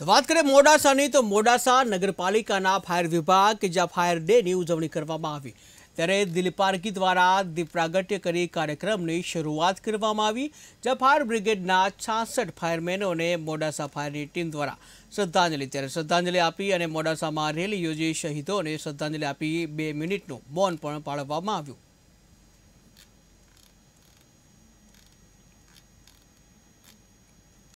તો વાત કરીએ મોડાસાની તો મોડાસા નગરપાલિકાના ફાયર વિભાગ કે જ્યાં ફાયર ડેની ઉજવણી કરવામાં આવી ત્યારે દિલપાર્કી દ્વારા દીપ પ્રાગટ્ય કરી કાર્યક્રમની શરૂઆત કરવામાં આવી જ્યાં ફાયર બ્રિગેડના છાસઠ ફાયરમેનોને મોડાસા ફાયરની ટીમ દ્વારા શ્રદ્ધાંજલિ ત્યારે શ્રદ્ધાંજલિ આપી અને મોડાસામાં રેલી યોજી શહીદોને શ્રદ્ધાંજલિ આપી બે મિનિટનું મૌન પણ પાળવવામાં આવ્યું